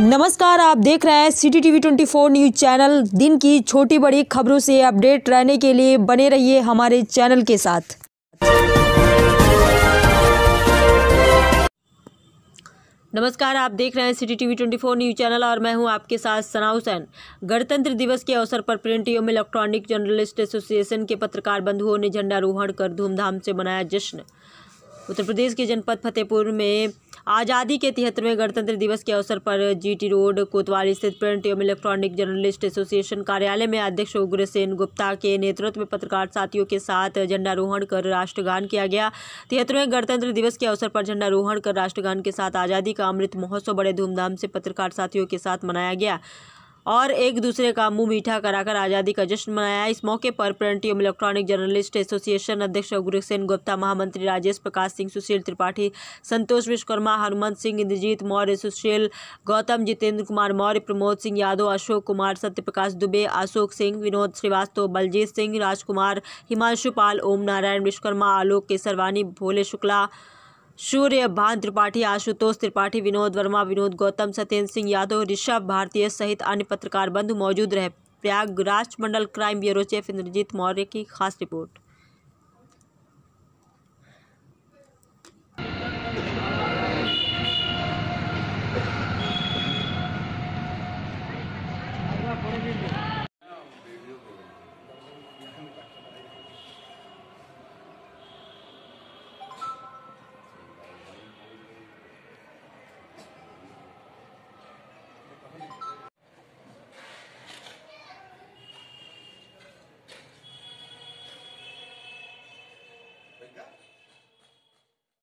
नमस्कार आप देख रहे हैं city TV four news channel दिन की छोटी बड़ी खबरों से अपडेट रहने के लिए बने रहिए हमारे चैनल के साथ नमस्कार आप देख रहे हैं city TV four news channel और मैं हूं आपके साथ सना हुसैन गणतंत्र दिवस के अवसर पर प्रिंट एवं इलेक्ट्रॉनिक जर्नलिस्ट एसोसिएशन के पत्रकार बंधुओं ने झंडारोहण कर धूमधाम से मनाया जश्न उत्तर प्रदेश के जनपद फतेहपुर में आज़ादी के तिहत्तरवें गणतंत्र दिवस के अवसर पर जीटी रोड कोतवाली स्थित प्रिंट एवं इलेक्ट्रॉनिक जर्नलिस्ट एसोसिएशन कार्यालय में अध्यक्ष उग्रसेन गुप्ता के नेतृत्व में पत्रकार साथियों के साथ झंडारोहण कर राष्ट्रगान किया गया तिहत्तरवें गणतंत्र दिवस के अवसर पर झंडारोहण कर राष्ट्रगान के साथ आज़ादी का अमृत महोत्सव बड़े धूमधाम से पत्रकार साथियों के साथ मनाया गया और एक दूसरे का मुंह मीठा कराकर आज़ादी का जश्न मनाया इस मौके पर प्रिंट एवं इलेक्ट्रॉनिक जर्नलिस्ट एसोसिएशन अध्यक्ष गुरुसेन गुप्ता महामंत्री राजेश प्रकाश सिंह सुशील त्रिपाठी संतोष विश्वकर्मा हनुमंत सिंह इंद्रजीत मौर्य सुशील गौतम जितेंद्र कुमार मौर्य प्रमोद सिंह यादव अशोक कुमार सत्यप्रकाश दुबे अशोक सिंह विनोद श्रीवास्तव बलजीत सिंह राजकुमार हिमांशु पाल ओम नारायण विश्वकर्मा आलोक केसरवानी भोले शुक्ला सूर्य भान त्रिपाठी आशुतोष त्रिपाठी विनोद वर्मा विनोद गौतम सत्येंद्र सिंह यादव ऋषभ भारतीय सहित अन्य पत्रकार बंधु मौजूद रहे प्रयागराज मंडल crime bureau chief Indrajit Maurya की खास रिपोर्ट